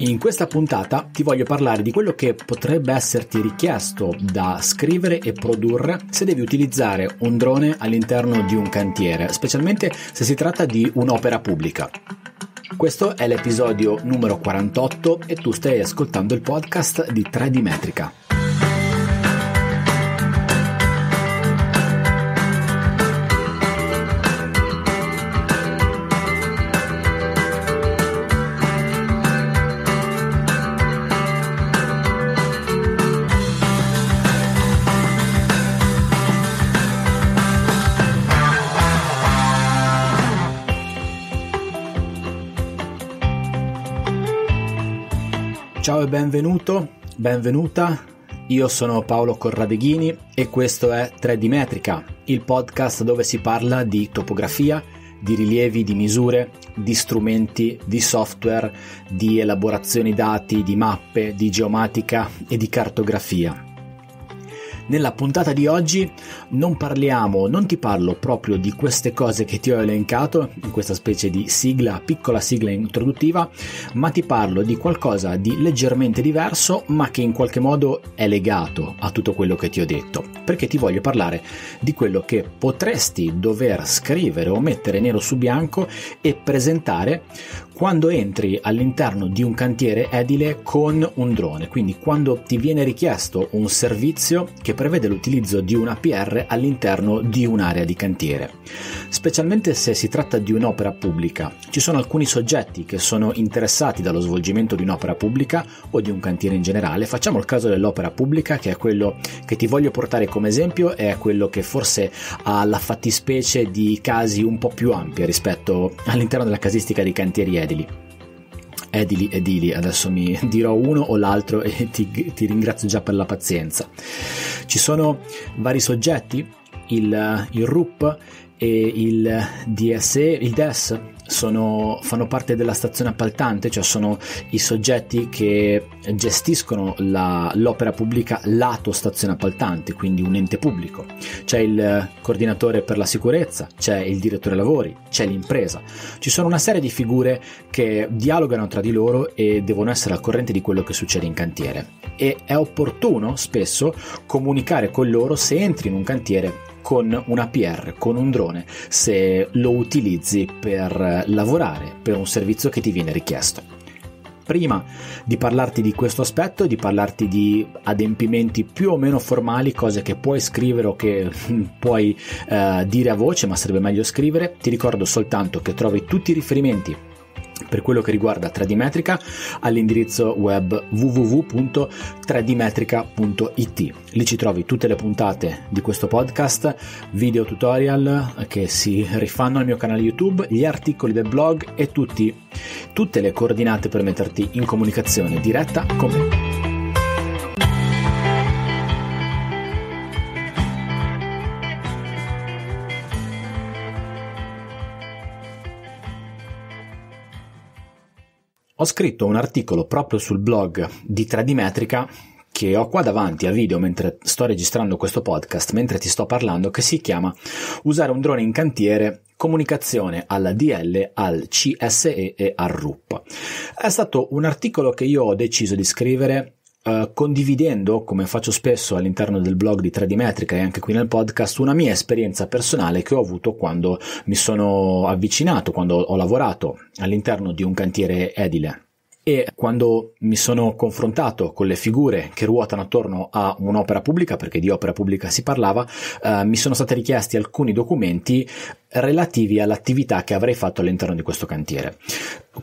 In questa puntata ti voglio parlare di quello che potrebbe esserti richiesto da scrivere e produrre se devi utilizzare un drone all'interno di un cantiere, specialmente se si tratta di un'opera pubblica. Questo è l'episodio numero 48 e tu stai ascoltando il podcast di 3D Metrica. benvenuto, benvenuta. Io sono Paolo Corradeghini e questo è 3D Metrica, il podcast dove si parla di topografia, di rilievi, di misure, di strumenti, di software, di elaborazioni dati, di mappe, di geomatica e di cartografia. Nella puntata di oggi non parliamo, non ti parlo proprio di queste cose che ti ho elencato in questa specie di sigla, piccola sigla introduttiva, ma ti parlo di qualcosa di leggermente diverso, ma che in qualche modo è legato a tutto quello che ti ho detto, perché ti voglio parlare di quello che potresti dover scrivere o mettere nero su bianco e presentare quando entri all'interno di un cantiere edile con un drone, quindi quando ti viene richiesto un servizio che prevede l'utilizzo di un APR all'interno di un'area di cantiere. Specialmente se si tratta di un'opera pubblica, ci sono alcuni soggetti che sono interessati dallo svolgimento di un'opera pubblica o di un cantiere in generale. Facciamo il caso dell'opera pubblica che è quello che ti voglio portare come esempio e è quello che forse ha la fattispecie di casi un po' più ampia rispetto all'interno della casistica dei cantieri edili edili. Edili, edili, adesso mi dirò uno o l'altro e ti, ti ringrazio già per la pazienza. Ci sono vari soggetti, il, il RUP, e il DSE, il DES sono, fanno parte della stazione appaltante, cioè sono i soggetti che gestiscono la, l'opera pubblica lato stazione appaltante, quindi un ente pubblico. C'è il coordinatore per la sicurezza, c'è il direttore lavori, c'è l'impresa. Ci sono una serie di figure che dialogano tra di loro e devono essere al corrente di quello che succede in cantiere. E è opportuno spesso comunicare con loro se entri in un cantiere con una PR, con un drone, se lo utilizzi per lavorare per un servizio che ti viene richiesto prima di parlarti di questo aspetto, di parlarti di adempimenti più o meno formali, cose che puoi scrivere o che puoi eh, dire a voce, ma sarebbe meglio scrivere, ti ricordo soltanto che trovi tutti i riferimenti per quello che riguarda 3D Metrica all'indirizzo web www.3dmetrica.it. Lì ci trovi tutte le puntate di questo podcast, video tutorial che si rifanno al mio canale YouTube, gli articoli del blog e tutti, tutte le coordinate per metterti in comunicazione diretta con me. Ho scritto un articolo proprio sul blog di Tradimetrica che ho qua davanti a video mentre sto registrando questo podcast, mentre ti sto parlando, che si chiama Usare un drone in cantiere, comunicazione alla DL, al CSE e al RUP. È stato un articolo che io ho deciso di scrivere eh, condividendo, come faccio spesso all'interno del blog di 3D Metrica e anche qui nel podcast, una mia esperienza personale che ho avuto quando mi sono avvicinato, quando ho lavorato all'interno di un cantiere edile. E quando mi sono confrontato con le figure che ruotano attorno a un'opera pubblica, perché di opera pubblica si parlava, eh, mi sono stati richiesti alcuni documenti relativi all'attività che avrei fatto all'interno di questo cantiere.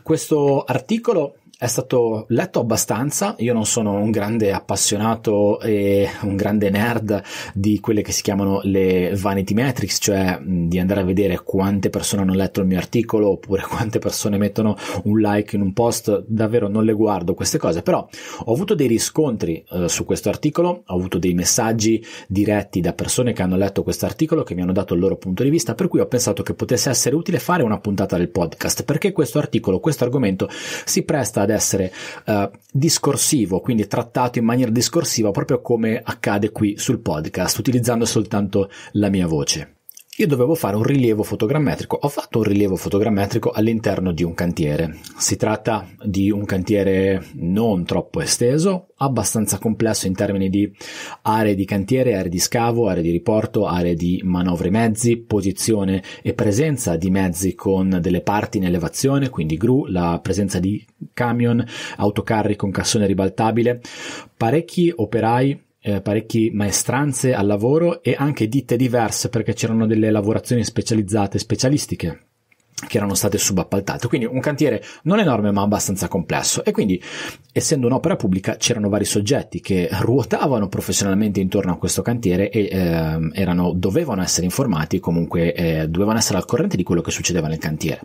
Questo articolo è stato letto abbastanza, io non sono un grande appassionato e un grande nerd di quelle che si chiamano le vanity metrics, cioè di andare a vedere quante persone hanno letto il mio articolo oppure quante persone mettono un like in un post, davvero non le guardo queste cose, però ho avuto dei riscontri eh, su questo articolo, ho avuto dei messaggi diretti da persone che hanno letto questo articolo, che mi hanno dato il loro punto di vista, per cui ho pensato che potesse essere utile fare una puntata del podcast, perché questo articolo, questo argomento si presta ad essere uh, discorsivo, quindi trattato in maniera discorsiva, proprio come accade qui sul podcast, utilizzando soltanto la mia voce io dovevo fare un rilievo fotogrammetrico. Ho fatto un rilievo fotogrammetrico all'interno di un cantiere. Si tratta di un cantiere non troppo esteso, abbastanza complesso in termini di aree di cantiere, aree di scavo, aree di riporto, aree di manovre mezzi, posizione e presenza di mezzi con delle parti in elevazione, quindi gru, la presenza di camion, autocarri con cassone ribaltabile, parecchi operai eh, parecchie maestranze al lavoro e anche ditte diverse perché c'erano delle lavorazioni specializzate, specialistiche che erano state subappaltate. Quindi un cantiere non enorme ma abbastanza complesso e quindi essendo un'opera pubblica c'erano vari soggetti che ruotavano professionalmente intorno a questo cantiere e eh, erano, dovevano essere informati comunque eh, dovevano essere al corrente di quello che succedeva nel cantiere.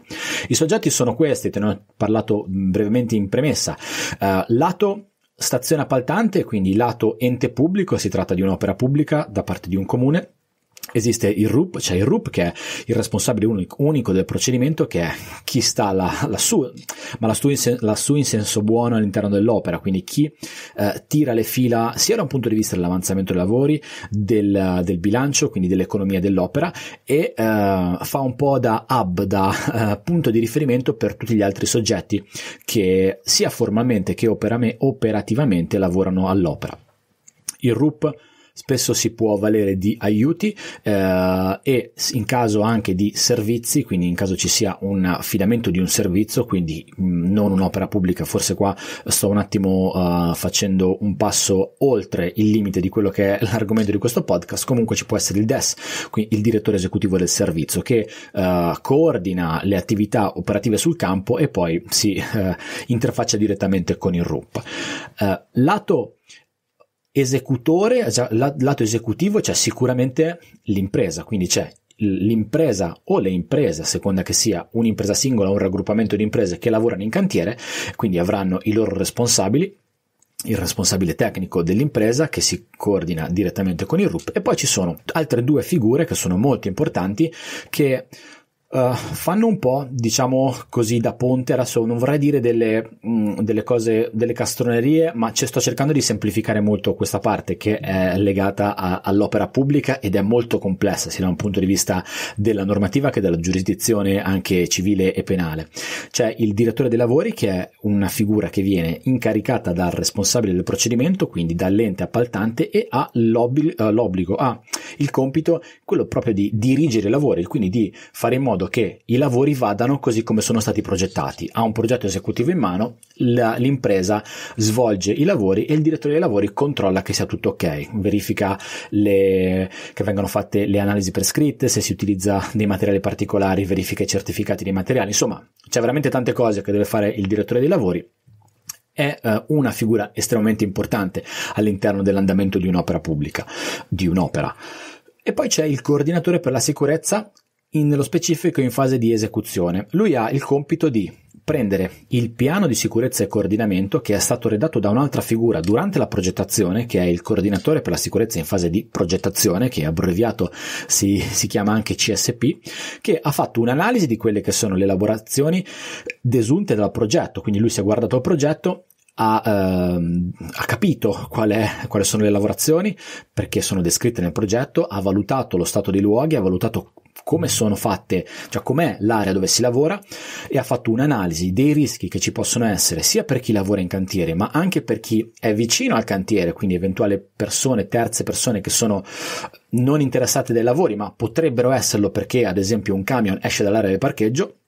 I soggetti sono questi, te ne ho parlato brevemente in premessa. Eh, lato Stazione appaltante, quindi lato ente pubblico, si tratta di un'opera pubblica da parte di un comune, Esiste il RUP, c'è cioè il RUP che è il responsabile unico, del procedimento che è chi sta lassù, ma lassù in, sen- lassù in senso buono all'interno dell'opera, quindi chi eh, tira le fila sia da un punto di vista dell'avanzamento dei lavori, del, del bilancio, quindi dell'economia dell'opera e eh, fa un po' da hub, da eh, punto di riferimento per tutti gli altri soggetti che sia formalmente che operame- operativamente lavorano all'opera. Il RUP spesso si può valere di aiuti eh, e in caso anche di servizi, quindi in caso ci sia un affidamento di un servizio, quindi mh, mm, non un'opera pubblica, forse qua sto un attimo uh, facendo un passo oltre il limite di quello che è l'argomento di questo podcast, comunque ci può essere il DES, quindi il direttore esecutivo del servizio che uh, coordina le attività operative sul campo e poi si uh, interfaccia direttamente con il RUP. lato esecutore, cioè, lato esecutivo c'è sicuramente l'impresa, quindi c'è l'impresa o le imprese, a seconda che sia un'impresa singola o un raggruppamento di imprese che lavorano in cantiere, quindi avranno i loro responsabili, il responsabile tecnico dell'impresa che si coordina direttamente con il RUP e poi ci sono altre due figure che sono molto importanti che Uh, fanno un po', diciamo così, da ponte, adesso non vorrei dire delle, mh, mm, delle, cose, delle castronerie, ma ci sto cercando di semplificare molto questa parte che è legata a- all'opera pubblica ed è molto complessa sia da un punto di vista della normativa che della giurisdizione anche civile e penale. C'è il direttore dei lavori che è una figura che viene incaricata dal responsabile del procedimento, quindi dall'ente appaltante e ha eh, l'obbligo, ha il compito quello proprio di dirigere i lavori, quindi di fare in modo modo che i lavori vadano così come sono stati progettati. Ha un progetto esecutivo in mano, la, l'impresa svolge i lavori e il direttore dei lavori controlla che sia tutto ok, verifica le, che vengano fatte le analisi prescritte, se si utilizza dei materiali particolari, verifica i certificati dei materiali, insomma c'è veramente tante cose che deve fare il direttore dei lavori è eh, una figura estremamente importante all'interno dell'andamento di un'opera pubblica, di un'opera. E poi c'è il coordinatore per la sicurezza in, nello specifico in fase di esecuzione. Lui ha il compito di prendere il piano di sicurezza e coordinamento che è stato redatto da un'altra figura durante la progettazione, che è il coordinatore per la sicurezza in fase di progettazione, che abbreviato si, si chiama anche CSP, che ha fatto un'analisi di quelle che sono le elaborazioni desunte dal progetto, quindi lui si è guardato al progetto ha, ehm, ha, capito qual è, quali sono le lavorazioni perché sono descritte nel progetto, ha valutato lo stato dei luoghi, ha valutato come sono fatte, cioè com'è l'area dove si lavora e ha fatto un'analisi dei rischi che ci possono essere sia per chi lavora in cantiere ma anche per chi è vicino al cantiere, quindi eventuali persone, terze persone che sono eh, non interessate dai lavori ma potrebbero esserlo perché ad esempio un camion esce dall'area del parcheggio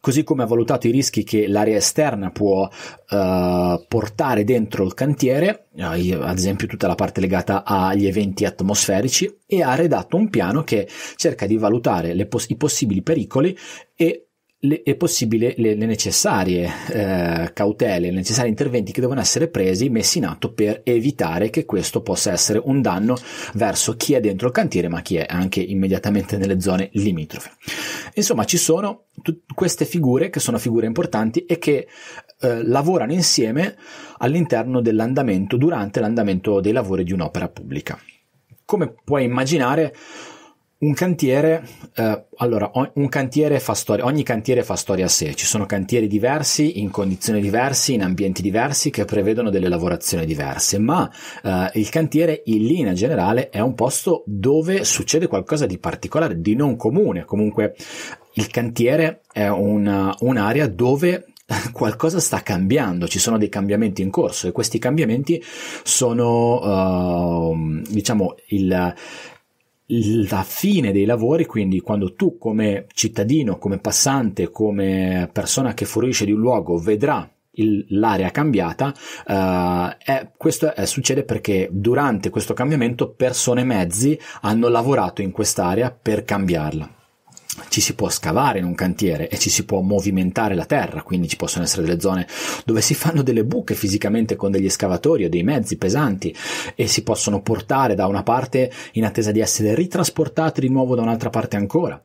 così come ha valutato i rischi che l'area esterna può eh, portare dentro il cantiere, eh, ad esempio tutta la parte legata agli eventi atmosferici, e ha redatto un piano che cerca di valutare poss- i possibili pericoli e le, è possibile le, le necessarie eh, cautele, i necessari interventi che devono essere presi, messi in atto per evitare che questo possa essere un danno verso chi è dentro il cantiere, ma chi è anche immediatamente nelle zone limitrofe. Insomma, ci sono tut- queste figure che sono figure importanti e che eh, lavorano insieme all'interno dell'andamento, durante l'andamento dei lavori di un'opera pubblica. Come puoi immaginare, un cantiere, eh, allora, un cantiere fa storia, ogni cantiere fa storia a sé, ci sono cantieri diversi, in condizioni diverse, in ambienti diversi, che prevedono delle lavorazioni diverse, ma eh, il cantiere in linea generale è un posto dove succede qualcosa di particolare, di non comune, comunque il cantiere è una, un'area dove eh, qualcosa sta cambiando, ci sono dei cambiamenti in corso e questi cambiamenti sono, uh, diciamo, il, la fine dei lavori, quindi quando tu come cittadino, come passante, come persona che fuoriesce di un luogo vedrà il, l'area cambiata, eh, è, questo è, succede perché durante questo cambiamento persone e mezzi hanno lavorato in quest'area per cambiarla ci si può scavare in un cantiere e ci si può movimentare la terra, quindi ci possono essere delle zone dove si fanno delle buche fisicamente con degli scavatori o dei mezzi pesanti e si possono portare da una parte in attesa di essere ritrasportati di nuovo da un'altra parte ancora.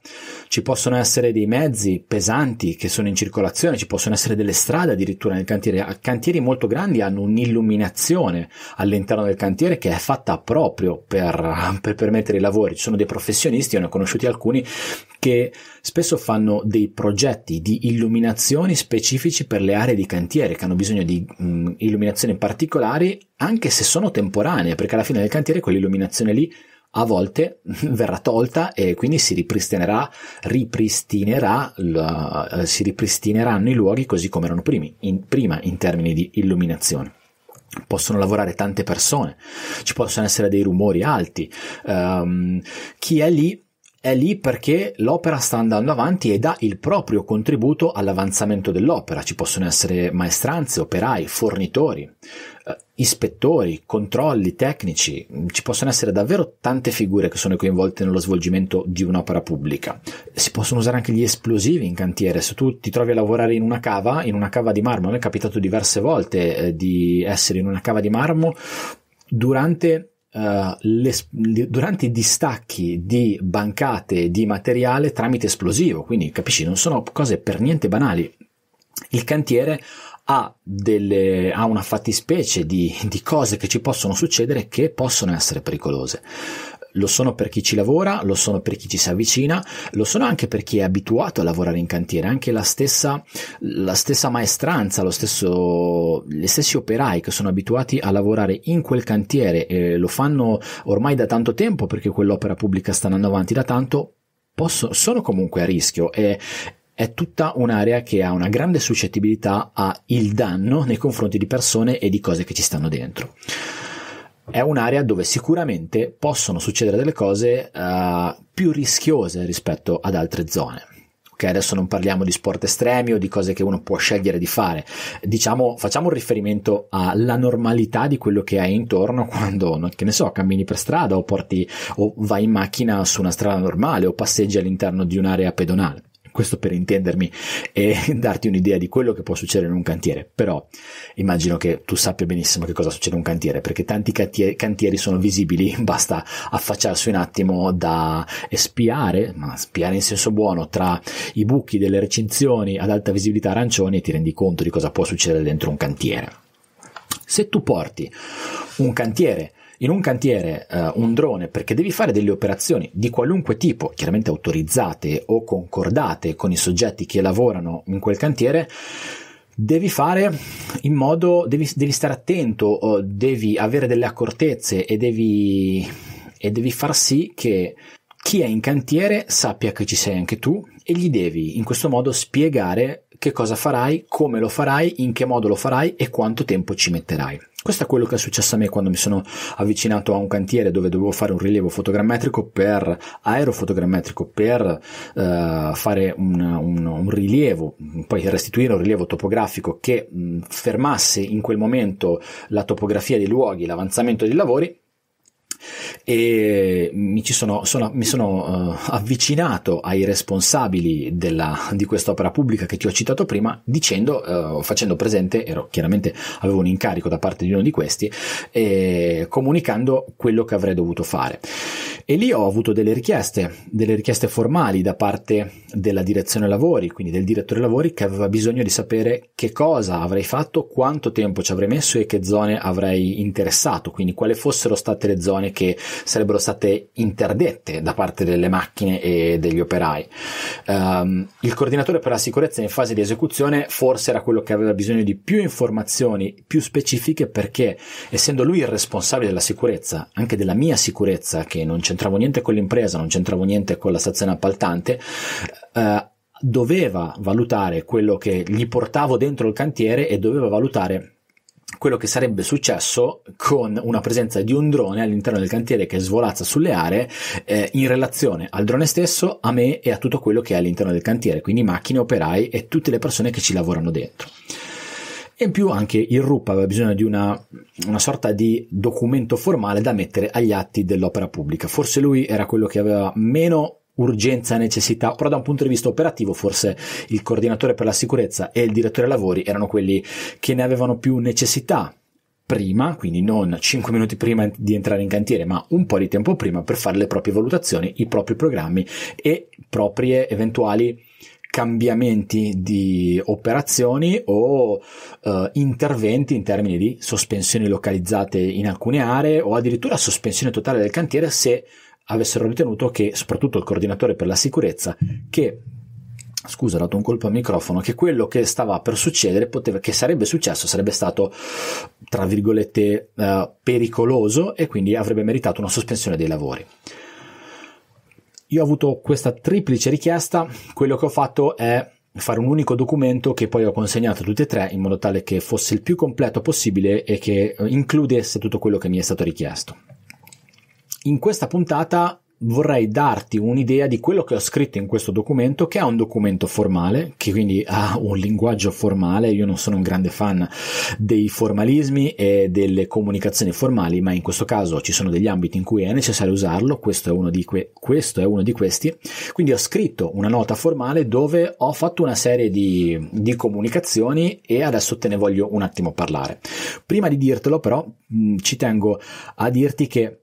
Ci possono essere dei mezzi pesanti che sono in circolazione, ci possono essere delle strade addirittura nel cantiere. Cantieri molto grandi hanno un'illuminazione all'interno del cantiere che è fatta proprio per, per permettere i lavori. Ci sono dei professionisti, io ne ho conosciuti alcuni, che spesso fanno dei progetti di illuminazioni specifici per le aree di cantiere, che hanno bisogno di mh, mm, illuminazioni particolari, anche se sono temporanee, perché alla fine del cantiere quell'illuminazione lì a volte verrà tolta e quindi si ripristinerà, ripristinerà, la, eh, si ripristineranno i luoghi così come erano primi, in, prima in termini di illuminazione possono lavorare tante persone, ci possono essere dei rumori alti, um, chi è lì è lì perché l'opera sta andando avanti e dà il proprio contributo all'avanzamento dell'opera. Ci possono essere maestranze, operai, fornitori, eh, ispettori, controlli tecnici, ci possono essere davvero tante figure che sono coinvolte nello svolgimento di un'opera pubblica. Si possono usare anche gli esplosivi in cantiere, se tu ti trovi a lavorare in una cava, in una cava di marmo, a me è capitato diverse volte eh, di essere in una cava di marmo durante Uh, le, durante i distacchi di bancate di materiale tramite esplosivo, quindi capisci, non sono cose per niente banali. Il cantiere ha, delle, ha una fattispecie di, di cose che ci possono succedere che possono essere pericolose lo sono per chi ci lavora, lo sono per chi ci si avvicina, lo sono anche per chi è abituato a lavorare in cantiere, anche la stessa, la stessa maestranza, lo stesso, gli stessi operai che sono abituati a lavorare in quel cantiere e lo fanno ormai da tanto tempo perché quell'opera pubblica sta andando avanti da tanto, possono, sono comunque a rischio e è tutta un'area che ha una grande suscettibilità al danno nei confronti di persone e di cose che ci stanno dentro. È un'area dove sicuramente possono succedere delle cose uh, più rischiose rispetto ad altre zone. Okay, adesso non parliamo di sport estremi o di cose che uno può scegliere di fare. Diciamo, facciamo un riferimento alla normalità di quello che hai intorno quando, che ne so, cammini per strada o, porti, o vai in macchina su una strada normale o passeggi all'interno di un'area pedonale questo per intendermi e darti un'idea di quello che può succedere in un cantiere, però immagino che tu sappia benissimo che cosa succede in un cantiere, perché tanti cantieri, sono visibili, basta affacciarsi un attimo da spiare, ma spiare in senso buono, tra i buchi delle recinzioni ad alta visibilità arancioni e ti rendi conto di cosa può succedere dentro un cantiere. Se tu porti un cantiere in un cantiere eh, un drone perché devi fare delle operazioni di qualunque tipo, chiaramente autorizzate o concordate con i soggetti che lavorano in quel cantiere, devi fare in modo, devi, devi stare attento, devi avere delle accortezze e devi, e devi far sì che chi è in cantiere sappia che ci sei anche tu e gli devi in questo modo spiegare che cosa farai, come lo farai, in che modo lo farai e quanto tempo ci metterai. Questo è quello che è successo a me quando mi sono avvicinato a un cantiere dove dovevo fare un rilievo fotogrammetrico per aerofotogrammetrico, per eh, fare un, un, un, rilievo, poi restituire un rilievo topografico che mh, fermasse in quel momento la topografia dei luoghi, l'avanzamento dei lavori e mi sono, sono, mi sono uh, avvicinato ai responsabili della, di quest'opera pubblica che ti ho citato prima dicendo, uh, facendo presente, ero, chiaramente avevo un incarico da parte di uno di questi, eh, comunicando quello che avrei dovuto fare. E lì ho avuto delle richieste, delle richieste formali da parte della direzione lavori, quindi del direttore lavori che aveva bisogno di sapere che cosa avrei fatto, quanto tempo ci avrei messo e che zone avrei interessato, quindi quali fossero state le zone che sarebbero state interdette da parte delle macchine e degli operai. Um, il coordinatore per la sicurezza in fase di esecuzione forse era quello che aveva bisogno di più informazioni, più specifiche, perché essendo lui il responsabile della sicurezza, anche della mia sicurezza, che non c'entravo niente con l'impresa, non c'entravo niente con la stazione appaltante, uh, doveva valutare quello che gli portavo dentro il cantiere e doveva valutare quello che sarebbe successo con una presenza di un drone all'interno del cantiere che svolazza sulle aree eh, in relazione al drone stesso, a me e a tutto quello che è all'interno del cantiere, quindi macchine, operai e tutte le persone che ci lavorano dentro. E in più anche il RUP aveva bisogno di una, una, sorta di documento formale da mettere agli atti dell'opera pubblica. Forse lui era quello che aveva meno urgenza, necessità, però da un punto di vista operativo forse il coordinatore per la sicurezza e il direttore lavori erano quelli che ne avevano più necessità prima, quindi non 5 minuti prima di entrare in cantiere, ma un po' di tempo prima per fare le proprie valutazioni, i propri programmi e proprie eventuali cambiamenti di operazioni o eh, interventi in termini di sospensioni localizzate in alcune aree o addirittura sospensione totale del cantiere se avessero ritenuto che, soprattutto il coordinatore per la sicurezza, che scusa, ho dato un colpo al microfono, che quello che stava per succedere, poteva, che sarebbe successo, sarebbe stato, tra virgolette, eh, pericoloso e quindi avrebbe meritato una sospensione dei lavori. Io ho avuto questa triplice richiesta, quello che ho fatto è fare un unico documento che poi ho consegnato a tutti e tre in modo tale che fosse il più completo possibile e che includesse tutto quello che mi è stato richiesto in questa puntata vorrei darti un'idea di quello che ho scritto in questo documento, che è un documento formale, che quindi ha un linguaggio formale. Io non sono un grande fan dei formalismi e delle comunicazioni formali, ma in questo caso ci sono degli ambiti in cui è necessario usarlo, questo è uno di, que- questo è uno di questi. Quindi ho scritto una nota formale dove ho fatto una serie di, di comunicazioni e adesso te ne voglio un attimo parlare. Prima di dirtelo però mh, ci tengo a dirti che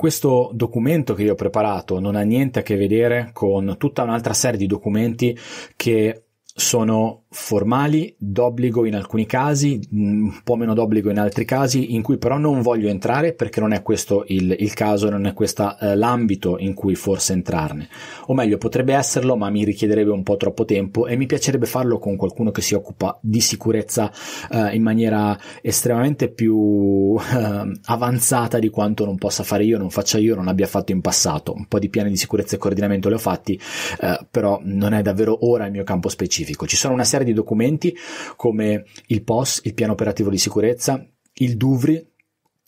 questo documento che io ho preparato non ha niente a che vedere con tutta un'altra serie di documenti che sono formali, d'obbligo in alcuni casi, mm, un po' meno d'obbligo in altri casi, in cui però non voglio entrare perché non è questo il, il caso, non è questo eh, l'ambito in cui forse entrarne. O meglio, potrebbe esserlo, ma mi richiederebbe un po' troppo tempo e mi piacerebbe farlo con qualcuno che si occupa di sicurezza eh, in maniera estremamente più eh, avanzata di quanto non possa fare io, non faccia io, non abbia fatto in passato. Un po' di piani di sicurezza e coordinamento li ho fatti, eh, però non è davvero ora il mio campo specifico specifico. Ci sono una serie di documenti come il POS, il piano operativo di sicurezza, il DUVRI,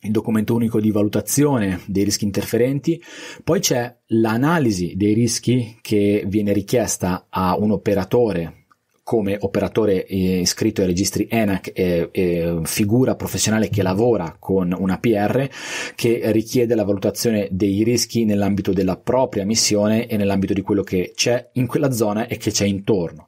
il documento unico di valutazione dei rischi interferenti, poi c'è l'analisi dei rischi che viene richiesta a un operatore come operatore eh, iscritto ai registri ENAC eh, eh, figura professionale che lavora con una PR che richiede la valutazione dei rischi nell'ambito della propria missione e nell'ambito di quello che c'è in quella zona e che c'è intorno.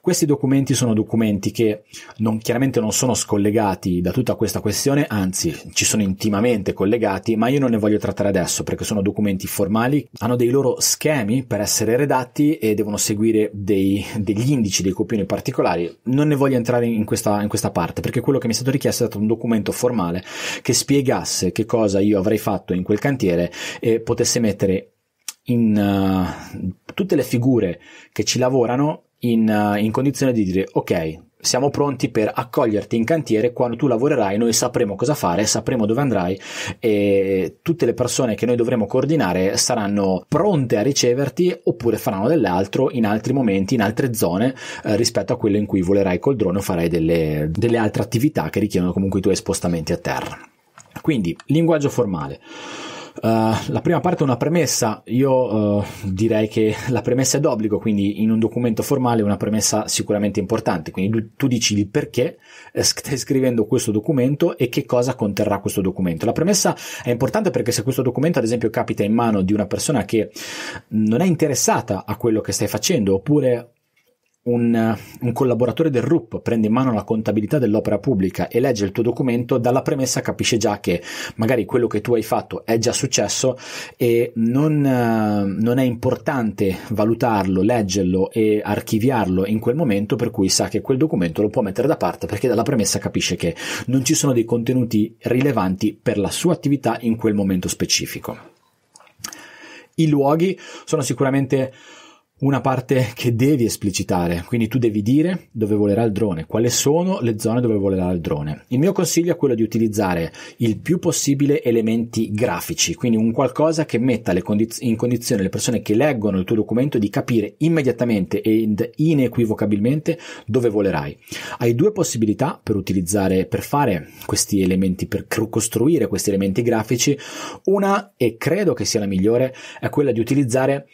Questi documenti sono documenti che non, chiaramente non sono scollegati da tutta questa questione, anzi ci sono intimamente collegati, ma io non ne voglio trattare adesso perché sono documenti formali, hanno dei loro schemi per essere redatti e devono seguire dei, degli indici, dei copertini opinioni particolari, non ne voglio entrare in questa, in questa parte perché quello che mi è stato richiesto è stato un documento formale che spiegasse che cosa io avrei fatto in quel cantiere e potesse mettere in uh, tutte le figure che ci lavorano in, uh, in condizione di dire ok siamo pronti per accoglierti in cantiere quando tu lavorerai, noi sapremo cosa fare, sapremo dove andrai e tutte le persone che noi dovremo coordinare saranno pronte a riceverti oppure faranno dell'altro in altri momenti, in altre zone eh, rispetto a quello in cui volerai col drone o farai delle, delle altre attività che richiedono comunque i tuoi spostamenti a terra. Quindi, linguaggio formale. Uh, la prima parte è una premessa, io uh, direi che la premessa è d'obbligo, quindi in un documento formale è una premessa sicuramente importante, quindi tu dici il perché eh, stai scrivendo questo documento e che cosa conterrà questo documento. La premessa è importante perché se questo documento ad esempio capita in mano di una persona che non è interessata a quello che stai facendo oppure un, eh, un, collaboratore del RUP prende in mano la contabilità dell'opera pubblica e legge il tuo documento, dalla premessa capisce già che magari quello che tu hai fatto è già successo e non, eh, non è importante valutarlo, leggerlo e archiviarlo in quel momento, per cui sa che quel documento lo può mettere da parte perché dalla premessa capisce che non ci sono dei contenuti rilevanti per la sua attività in quel momento specifico. I luoghi sono sicuramente una parte che devi esplicitare, quindi tu devi dire dove volerà il drone, quali sono le zone dove volerà il drone. Il mio consiglio è quello di utilizzare il più possibile elementi grafici, quindi un qualcosa che metta condiz- in condizione le persone che leggono il tuo documento di capire immediatamente ed inequivocabilmente dove volerai. Hai due possibilità per utilizzare, per fare questi elementi, per costruire questi elementi grafici. Una, e credo che sia la migliore, è quella di utilizzare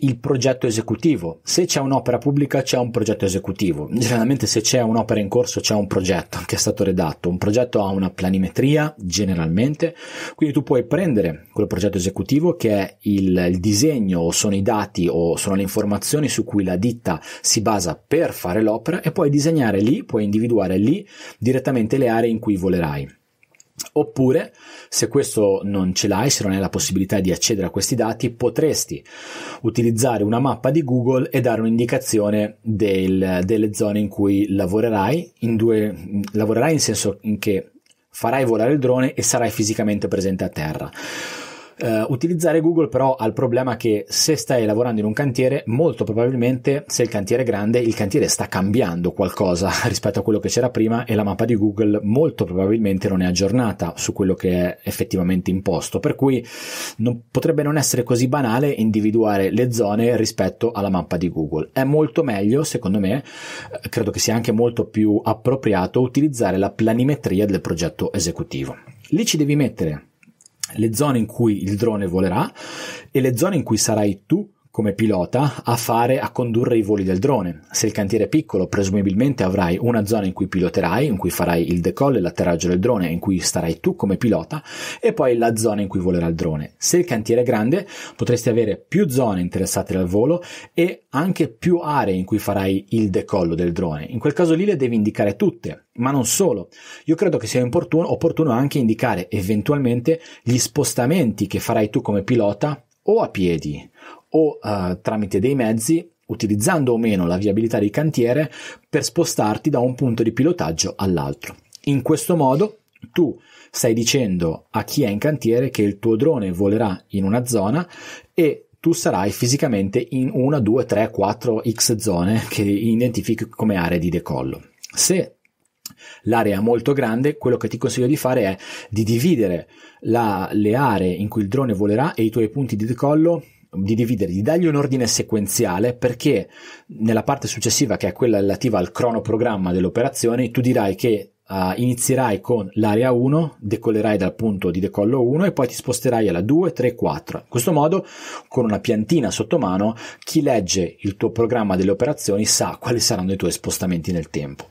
il progetto esecutivo. Se c'è un'opera pubblica c'è un progetto esecutivo. Generalmente se c'è un'opera in corso c'è un progetto che è stato redatto. Un progetto ha una planimetria generalmente, quindi tu puoi prendere quel progetto esecutivo che è il, il disegno o sono i dati o sono le informazioni su cui la ditta si basa per fare l'opera e puoi disegnare lì, puoi individuare lì direttamente le aree in cui volerai. Oppure, se questo non ce l'hai, se non hai la possibilità di accedere a questi dati, potresti utilizzare una mappa di Google e dare un'indicazione del, delle zone in cui lavorerai, in due, lavorerai in senso in che farai volare il drone e sarai fisicamente presente a terra. Uh, utilizzare Google però ha il problema che se stai lavorando in un cantiere, molto probabilmente se il cantiere è grande, il cantiere sta cambiando qualcosa rispetto a quello che c'era prima e la mappa di Google molto probabilmente non è aggiornata su quello che è effettivamente imposto, per cui non, potrebbe non essere così banale individuare le zone rispetto alla mappa di Google. È molto meglio, secondo me, eh, credo che sia anche molto più appropriato utilizzare la planimetria del progetto esecutivo. Lì ci devi mettere le zone in cui il drone volerà e le zone in cui sarai tu come pilota a fare a condurre i voli del drone. Se il cantiere è piccolo, presumibilmente avrai una zona in cui piloterai, in cui farai il decollo e l'atterraggio del drone, in cui starai tu come pilota, e poi la zona in cui volerà il drone. Se il cantiere è grande, potresti avere più zone interessate dal volo e anche più aree in cui farai il decollo del drone. In quel caso lì le devi indicare tutte, ma non solo. Io credo che sia opportuno, opportuno anche indicare eventualmente gli spostamenti che farai tu come pilota o a piedi o eh, tramite dei mezzi, utilizzando o meno la viabilità di cantiere, per spostarti da un punto di pilotaggio all'altro. In questo modo tu stai dicendo a chi è in cantiere che il tuo drone volerà in una zona e tu sarai fisicamente in una, 2, 3, 4 X zone che identifichi come aree di decollo. Se l'area è molto grande, quello che ti consiglio di fare è di dividere la, le aree in cui il drone volerà e i tuoi punti di decollo di dividere, di dargli un ordine sequenziale perché nella parte successiva, che è quella relativa al cronoprogramma delle operazioni, tu dirai che Uh, inizierai con l'area 1, decollerai dal punto di decollo 1 e poi ti sposterai alla 2, 3, 4. In questo modo, con una piantina sotto mano, chi legge il tuo programma delle operazioni sa quali saranno i tuoi spostamenti nel tempo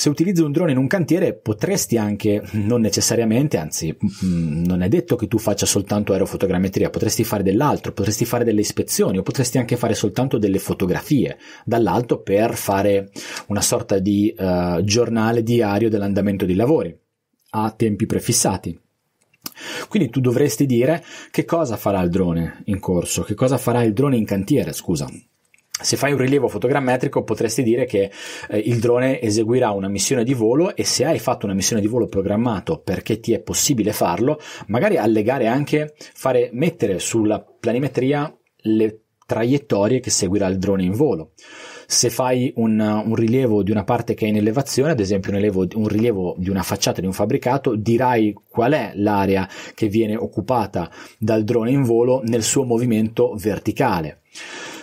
se utilizzi un drone in un cantiere potresti anche, non necessariamente, anzi mm, mm, non è detto che tu faccia soltanto aerofotogrammetria, potresti fare dell'altro, potresti fare delle ispezioni o potresti anche fare soltanto delle fotografie dall'alto per fare una sorta di uh, giornale diario dell'andamento dei lavori a tempi prefissati. Quindi tu dovresti dire che cosa farà il drone in corso, che cosa farà il drone in cantiere, scusa, se fai un rilievo fotogrammetrico potresti dire che eh, il drone eseguirà una missione di volo e se hai fatto una missione di volo programmato perché ti è possibile farlo, magari allegare anche, fare, mettere sulla planimetria le traiettorie che seguirà il drone in volo. Se fai un, un rilievo di una parte che è in elevazione, ad esempio un, elevo, un rilievo di una facciata di un fabbricato, dirai qual è l'area che viene occupata dal drone in volo nel suo movimento verticale.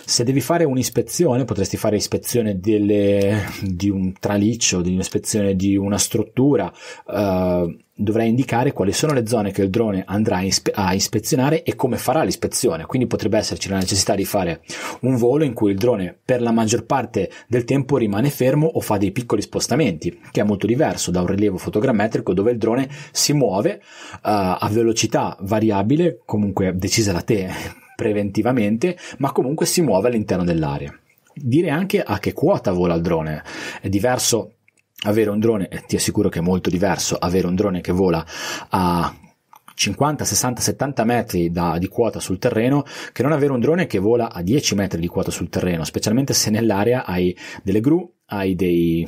Se devi fare un'ispezione, potresti fare ispezione delle, di un traliccio, di un'ispezione di una struttura, eh, dovrai indicare quali sono le zone che il drone andrà ispe- a ispezionare e come farà l'ispezione. Quindi potrebbe esserci la necessità di fare un volo in cui il drone per la maggior parte del tempo rimane fermo o fa dei piccoli spostamenti, che è molto diverso da un rilievo fotogrammetrico dove il drone si muove uh, a velocità variabile, comunque decisa da te preventivamente, ma comunque si muove all'interno dell'area. Dire anche a che quota vola il drone. È diverso avere un drone, ti assicuro che è molto diverso avere un drone che vola a 50, 60, 70 metri da, di quota sul terreno che non avere un drone che vola a 10 metri di quota sul terreno, specialmente se nell'area hai delle gru, hai dei,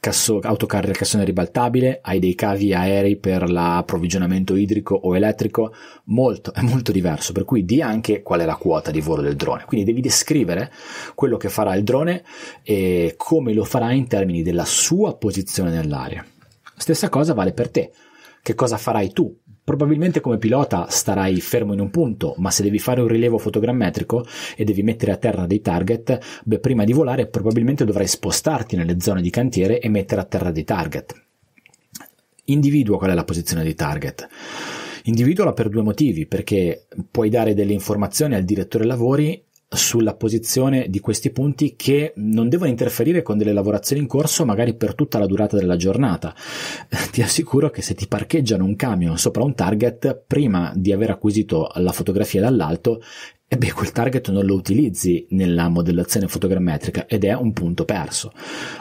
casso, autocarri a cassone ribaltabile, hai dei cavi aerei per l'approvvigionamento idrico o elettrico, molto, è molto diverso, per cui di anche qual è la quota di volo del drone. Quindi devi descrivere quello che farà il drone e come lo farà in termini della sua posizione nell'aria. Stessa cosa vale per te. Che cosa farai tu Probabilmente come pilota starai fermo in un punto, ma se devi fare un rilievo fotogrammetrico e devi mettere a terra dei target, beh, prima di volare probabilmente dovrai spostarti nelle zone di cantiere e mettere a terra dei target. Individua qual è la posizione dei target. Individuala per due motivi, perché puoi dare delle informazioni al direttore lavori sulla posizione di questi punti che non devono interferire con delle lavorazioni in corso magari per tutta la durata della giornata. Ti assicuro che se ti parcheggiano un camion sopra un target, prima di aver acquisito la fotografia dall'alto, e beh, quel target non lo utilizzi nella modellazione fotogrammetrica ed è un punto perso.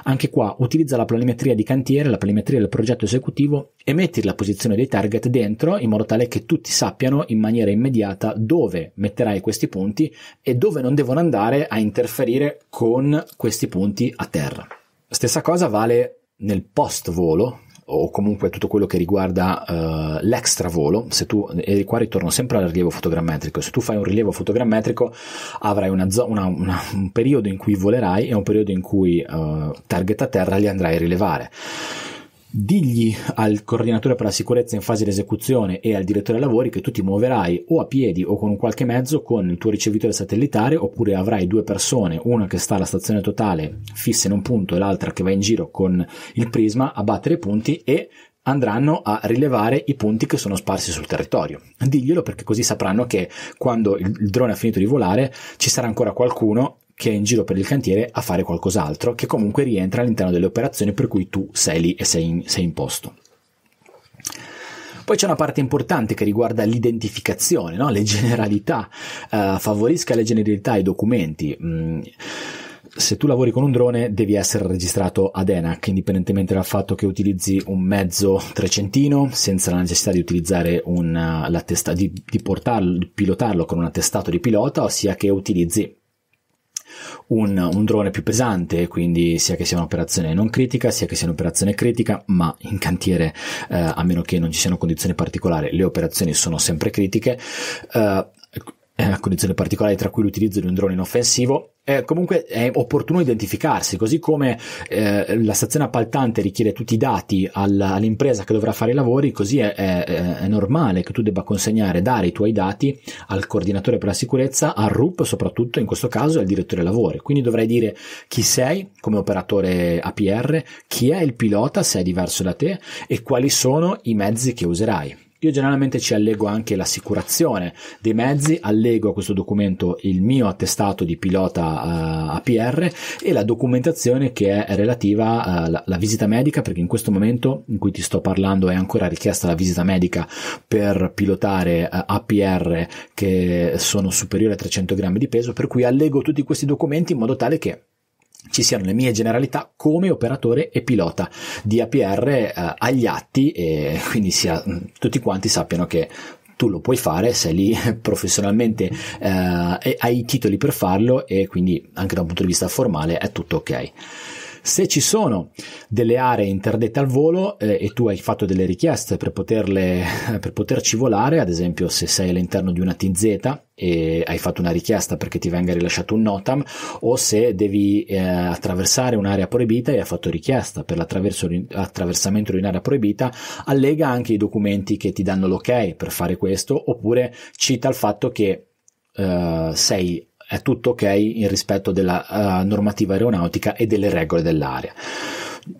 Anche qua utilizza la planimetria di cantiere, la planimetria del progetto esecutivo e metti la posizione dei target dentro in modo tale che tutti sappiano in maniera immediata dove metterai questi punti e dove non devono andare a interferire con questi punti a terra. Stessa cosa vale nel post volo, o comunque tutto quello che riguarda uh, eh, l'extravolo, se tu, e qua ritorno sempre al rilievo fotogrammetrico, se tu fai un rilievo fotogrammetrico avrai una zo- una, una, un periodo in cui volerai e un periodo in cui uh, target a terra li andrai a rilevare digli al coordinatore per la sicurezza in fase di esecuzione e al direttore lavori che tu ti muoverai o a piedi o con un qualche mezzo con il tuo ricevitore satellitare oppure avrai due persone, una che sta alla stazione totale fissa in un punto e l'altra che va in giro con il prisma a battere i punti e andranno a rilevare i punti che sono sparsi sul territorio. Diglielo perché così sapranno che quando il drone ha finito di volare ci sarà ancora qualcuno che è in giro per il cantiere a fare qualcos'altro, che comunque rientra all'interno delle operazioni per cui tu sei lì e sei in, sei in posto. Poi c'è una parte importante che riguarda l'identificazione, no? le generalità, uh, favorisca le generalità ai documenti. Mm se tu lavori con un drone devi essere registrato ad ENAC, indipendentemente dal fatto che utilizzi un mezzo trecentino, senza la necessità di utilizzare un, di, di, portarlo, di pilotarlo con un attestato di pilota, ossia che utilizzi un, un drone più pesante, quindi sia che sia un'operazione non critica, sia che sia un'operazione critica, ma in cantiere, eh, a meno che non ci siano condizioni particolari, le operazioni sono sempre critiche. Eh, una condizione particolare tra cui l'utilizzo di un drone inoffensivo, eh, comunque è opportuno identificarsi, così come eh, la stazione appaltante richiede tutti i dati alla, all'impresa che dovrà fare i lavori, così è, è, è, normale che tu debba consegnare, dare i tuoi dati al coordinatore per la sicurezza, al RUP soprattutto in questo caso e al direttore lavori. Quindi dovrai dire chi sei come operatore APR, chi è il pilota se è diverso da te e quali sono i mezzi che userai. Io generalmente ci allego anche l'assicurazione dei mezzi, allego a questo documento il mio attestato di pilota eh, APR e la documentazione che è relativa alla eh, visita medica, perché in questo momento in cui ti sto parlando è ancora richiesta la visita medica per pilotare eh, APR che sono superiori a 300 grammi di peso, per cui allego tutti questi documenti in modo tale che ci siano le mie generalità come operatore e pilota di APR eh, agli atti e quindi sia, mm, tutti quanti sappiano che tu lo puoi fare, sei lì professionalmente, eh, hai i titoli per farlo e quindi anche da un punto di vista formale è tutto ok. Se ci sono delle aree interdette al volo eh, e tu hai fatto delle richieste per, poterle, per poterci volare, ad esempio se sei all'interno di una TZ e hai fatto una richiesta perché ti venga rilasciato un NOTAM o se devi eh, attraversare un'area proibita e hai fatto richiesta per l'attraversamento di un'area proibita, allega anche i documenti che ti danno l'ok per fare questo oppure cita il fatto che Uh, sei è tutto ok in rispetto della uh, normativa aeronautica e delle regole dell'area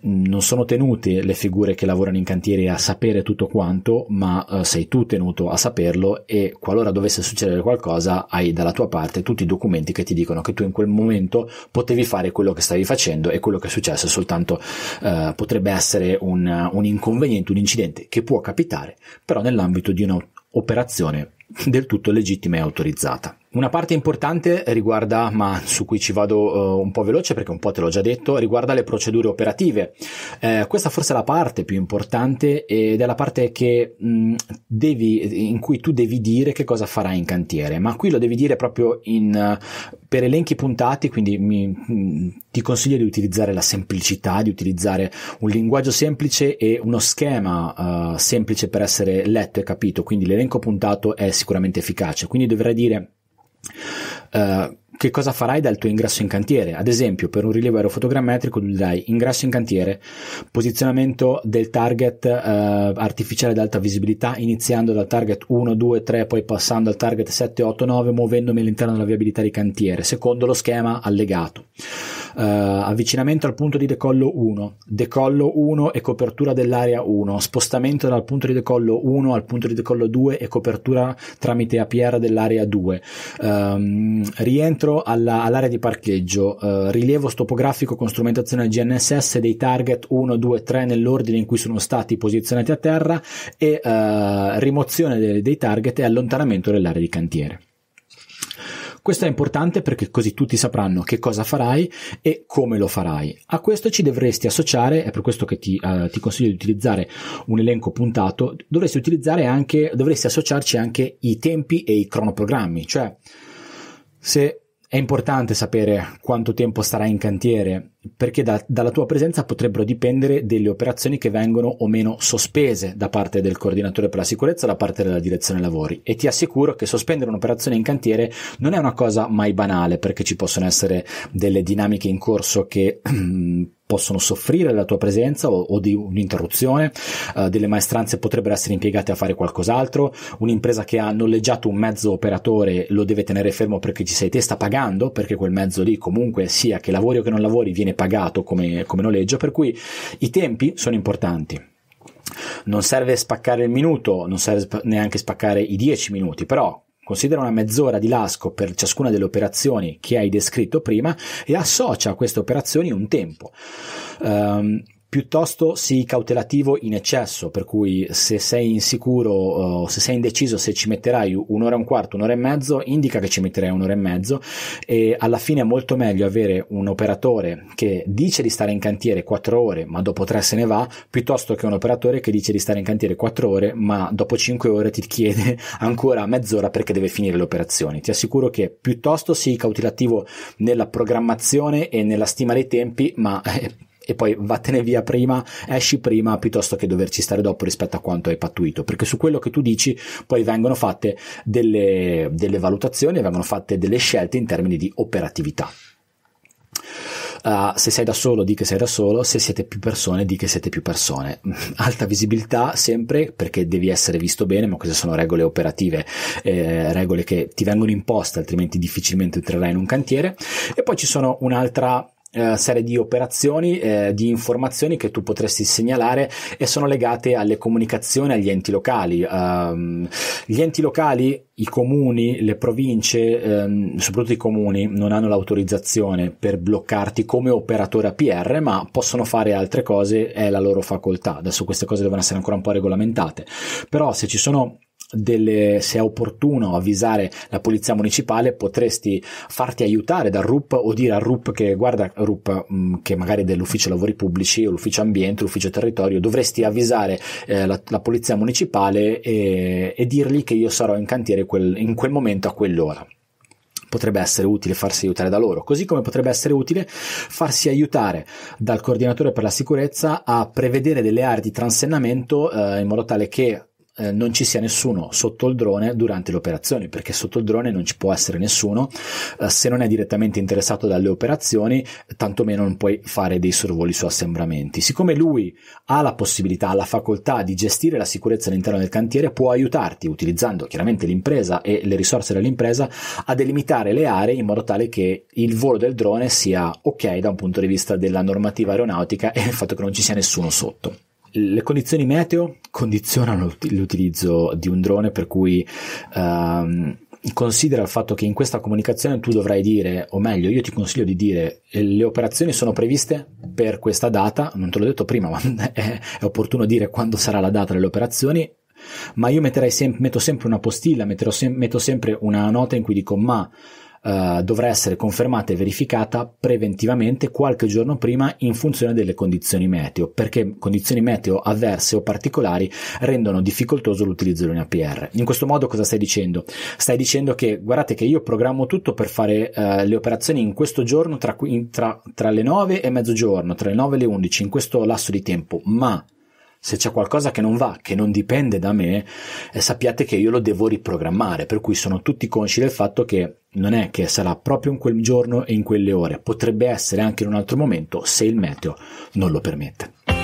non sono tenute le figure che lavorano in cantiere a sapere tutto quanto, ma eh, sei tu tenuto a saperlo e qualora dovesse succedere qualcosa hai dalla tua parte tutti i documenti che ti dicono che tu in quel momento potevi fare quello che stavi facendo e quello che è successo soltanto eh, potrebbe essere un, un inconveniente, un incidente che può capitare, però nell'ambito di un'operazione del tutto legittima e autorizzata. Una parte importante riguarda, ma su cui ci vado uh, un po' veloce perché un po' te l'ho già detto, riguarda le procedure operative. Eh, questa forse è la parte più importante ed è la parte che, mh, mm, devi, in cui tu devi dire che cosa farai in cantiere, ma qui lo devi dire proprio in, eh, per elenchi puntati, quindi mi, mh, mm, ti consiglio di utilizzare la semplicità, di utilizzare un linguaggio semplice e uno schema uh, semplice per essere letto e capito, quindi l'elenco puntato è sicuramente efficace, quindi dovrai dire Uh, che cosa farai dal tuo ingresso in cantiere? Ad esempio, per un rilievo aerofotogrammetrico tu dai ingresso in cantiere, posizionamento del target uh, artificiale ad alta visibilità, iniziando dal target 1, 2, 3, poi passando al target 7, 8, 9, muovendomi all'interno della viabilità di cantiere, secondo lo schema allegato. Uh, avvicinamento al punto di decollo 1, decollo 1 e copertura dell'area 1, spostamento dal punto di decollo 1 al punto di decollo 2 e copertura tramite APR dell'area 2, um, ehm, rientro alla, all'area di parcheggio, uh, rilievo topografico con strumentazione GNSS dei target 1, 2, 3 nell'ordine in cui sono stati posizionati a terra e uh, rimozione dei, dei target e allontanamento dell'area di cantiere. Questo è importante perché così tutti sapranno che cosa farai e come lo farai. A questo ci dovresti associare, è per questo che ti, eh, ti consiglio di utilizzare un elenco puntato, dovresti utilizzare anche, dovresti associarci anche i tempi e i cronoprogrammi, cioè se è importante sapere quanto tempo starai in cantiere, perché da, dalla tua presenza potrebbero dipendere delle operazioni che vengono o meno sospese da parte del coordinatore per la sicurezza da parte della direzione lavori. E ti assicuro che sospendere un'operazione in cantiere non è una cosa mai banale, perché ci possono essere delle dinamiche in corso che possono soffrire la tua presenza o, o di un'interruzione, uh, delle maestranze potrebbero essere impiegate a fare qualcos'altro, un'impresa che ha noleggiato un mezzo operatore lo deve tenere fermo perché ci sei te, sta pagando perché quel mezzo lì comunque sia che lavori o che non lavori viene pagato come, come noleggio, per cui i tempi sono importanti. Non serve spaccare il minuto, non serve neanche spaccare i 10 minuti, però Considera una mezz'ora di lasco per ciascuna delle operazioni che hai descritto prima e associa a queste operazioni un tempo. Um, piuttosto sii cautelativo in eccesso, per cui se sei insicuro, eh, se sei indeciso se ci metterai un'ora e un quarto, un'ora e mezzo, indica che ci metterai un'ora e mezzo e alla fine è molto meglio avere un operatore che dice di stare in cantiere 4 ore ma dopo 3 se ne va, piuttosto che un operatore che dice di stare in cantiere 4 ore ma dopo 5 ore ti chiede ancora mezz'ora perché deve finire le operazioni. Ti assicuro che piuttosto sii cautelativo nella programmazione e nella stima dei tempi, ma eh, e poi vattene via prima, esci prima piuttosto che doverci stare dopo rispetto a quanto hai pattuito, perché su quello che tu dici poi vengono fatte delle, delle valutazioni, vengono fatte delle scelte in termini di operatività. Uh, se sei da solo, di che sei da solo, se siete più persone, di che siete più persone. Alta visibilità sempre perché devi essere visto bene, ma queste sono regole operative, eh, regole che ti vengono imposte, altrimenti difficilmente entrerai in un cantiere. E poi ci sono un'altra eh, serie di operazioni, eh, di informazioni che tu potresti segnalare e sono legate alle comunicazioni agli enti locali. Um, gli enti locali, i comuni, le province, ehm, soprattutto i comuni, non hanno l'autorizzazione per bloccarti come operatore APR, ma possono fare altre cose, è la loro facoltà. Adesso queste cose devono essere ancora un po' regolamentate. Però se ci sono delle, se è opportuno avvisare la polizia municipale potresti farti aiutare dal RUP o dire al RUP che guarda RUP mh, mm, che magari dell'ufficio lavori pubblici o l'ufficio ambiente, l'ufficio territorio dovresti avvisare eh, la, la, polizia municipale e, e, dirgli che io sarò in cantiere quel, in quel momento a quell'ora potrebbe essere utile farsi aiutare da loro, così come potrebbe essere utile farsi aiutare dal coordinatore per la sicurezza a prevedere delle aree di transennamento eh, in modo tale che eh, non ci sia nessuno sotto il drone durante le operazioni, perché sotto il drone non ci può essere nessuno, eh, se non è direttamente interessato dalle operazioni, tantomeno non puoi fare dei sorvoli su assembramenti. Siccome lui ha la possibilità, ha la facoltà di gestire la sicurezza all'interno del cantiere, può aiutarti, utilizzando chiaramente l'impresa e le risorse dell'impresa, a delimitare le aree in modo tale che il volo del drone sia ok da un punto di vista della normativa aeronautica e il fatto che non ci sia nessuno sotto le condizioni meteo condizionano l'utilizzo di un drone, per cui ehm, considera il fatto che in questa comunicazione tu dovrai dire, o meglio, io ti consiglio di dire, eh, le operazioni sono previste per questa data, non te l'ho detto prima, ma è, è opportuno dire quando sarà la data delle operazioni, ma io sem- metto sempre una postilla, sem- metto sempre una nota in cui dico ma eh, dovrà essere confermata e verificata preventivamente qualche giorno prima in funzione delle condizioni meteo, perché condizioni meteo avverse o particolari rendono difficoltoso l'utilizzo di una PR. In questo modo cosa stai dicendo? Stai dicendo che guardate che io programmo tutto per fare eh, le operazioni in questo giorno tra, in, tra, tra le 9 e mezzogiorno, tra le 9 e le 11, in questo lasso di tempo, ma se c'è qualcosa che non va, che non dipende da me, eh, sappiate che io lo devo riprogrammare, per cui sono tutti consci del fatto che non è che sarà proprio in quel giorno e in quelle ore, potrebbe essere anche in un altro momento se il meteo non lo permette.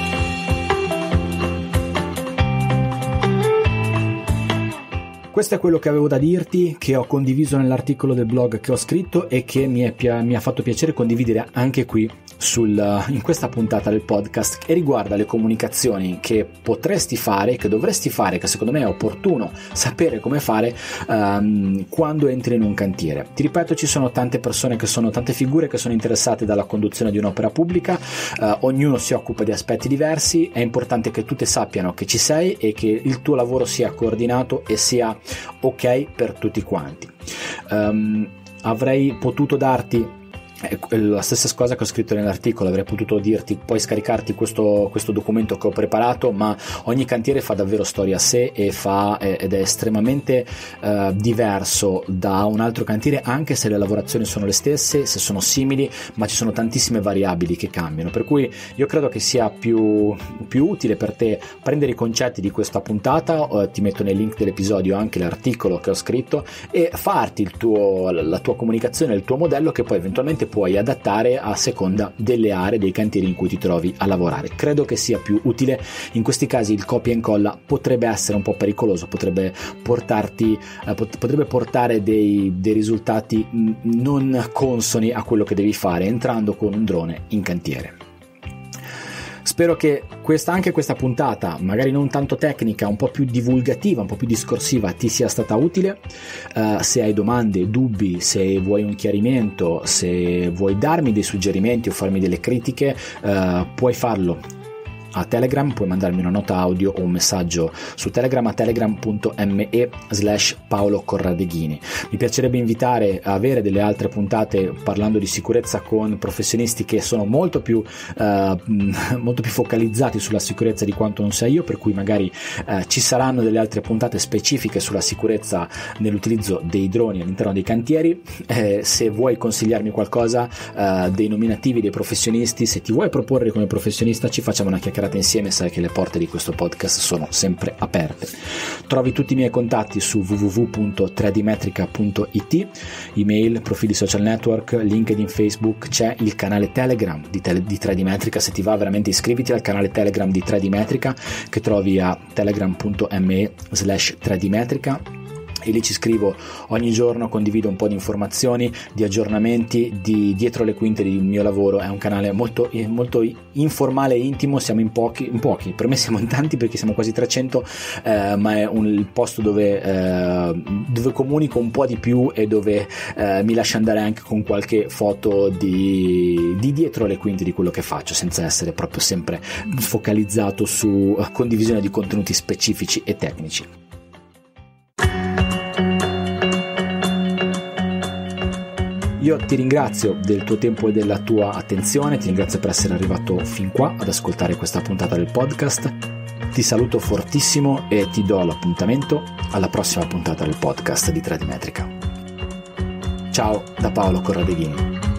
Questo è quello che avevo da dirti, che ho condiviso nell'articolo del blog che ho scritto e che mi, è, mi ha fatto piacere condividere anche qui sul, in questa puntata del podcast e riguarda le comunicazioni che potresti fare, che dovresti fare, che secondo me è opportuno sapere come fare um, quando entri in un cantiere. Ti ripeto, ci sono tante persone che sono, tante figure che sono interessate dalla conduzione di un'opera pubblica, uh, ognuno si occupa di aspetti diversi, è importante che tutte sappiano che ci sei e che il tuo lavoro sia coordinato e sia ok per tutti quanti. Um, avrei potuto darti la stessa cosa che ho scritto nell'articolo, avrei potuto dirti puoi scaricarti questo, questo documento che ho preparato, ma ogni cantiere fa davvero storia a sé fa, ed è estremamente eh, diverso da un altro cantiere, anche se le lavorazioni sono le stesse, se sono simili, ma ci sono tantissime variabili che cambiano. Per cui io credo che sia più, più utile per te prendere i concetti di questa puntata, eh, ti metto nei link dell'episodio anche l'articolo che ho scritto e farti tuo, la tua comunicazione, il tuo modello che poi eventualmente puoi adattare a seconda delle aree, dei cantieri in cui ti trovi a lavorare. Credo che sia più utile, in questi casi il copia e incolla potrebbe essere un po' pericoloso, potrebbe, portarti, eh, potrebbe portare dei, dei risultati mm, non consoni a quello che devi fare entrando con un drone in cantiere. Spero che questa, anche questa puntata, magari non tanto tecnica, un po' più divulgativa, un po' più discorsiva, ti sia stata utile. Uh, se hai domande, dubbi, se vuoi un chiarimento, se vuoi darmi dei suggerimenti o farmi delle critiche, uh, puoi farlo a Telegram, puoi mandarmi una nota audio o un messaggio su Telegram a telegram.me slash Paolo Corradeghini. Mi piacerebbe invitare a avere delle altre puntate parlando di sicurezza con professionisti che sono molto più, eh, molto più focalizzati sulla sicurezza di quanto non sia io, per cui magari eh, ci saranno delle altre puntate specifiche sulla sicurezza nell'utilizzo dei droni all'interno dei cantieri. Eh, se vuoi consigliarmi qualcosa eh, dei nominativi dei professionisti, se ti vuoi proporre come professionista ci facciamo una chiacchierata chiacchierata insieme sai che le porte di questo podcast sono sempre aperte. Trovi tutti i miei contatti su www.3dmetrica.it, email, profili social network, LinkedIn, Facebook, c'è il canale Telegram di, Tele- di 3D Metrica, se ti va veramente iscriviti al canale Telegram di 3D Metrica che trovi a telegram.me slash 3D e lì ci scrivo ogni giorno, condivido un po' di informazioni, di aggiornamenti, di dietro le quinte del mio lavoro, è un canale molto, eh, molto informale e intimo, siamo in pochi, in pochi, per me siamo in tanti perché siamo quasi 300, eh, ma è un posto dove, eh, dove, comunico un po' di più e dove eh, mi lascio andare anche con qualche foto di, di dietro le quinte di quello che faccio, senza essere proprio sempre focalizzato su condivisione di contenuti specifici e tecnici. Io ti ringrazio del tuo tempo e della tua attenzione, ti ringrazio per essere arrivato fin qua ad ascoltare questa puntata del podcast. Ti saluto fortissimo e ti do l'appuntamento alla prossima puntata del podcast di Tradimetrica. Ciao da Paolo Corradeghini.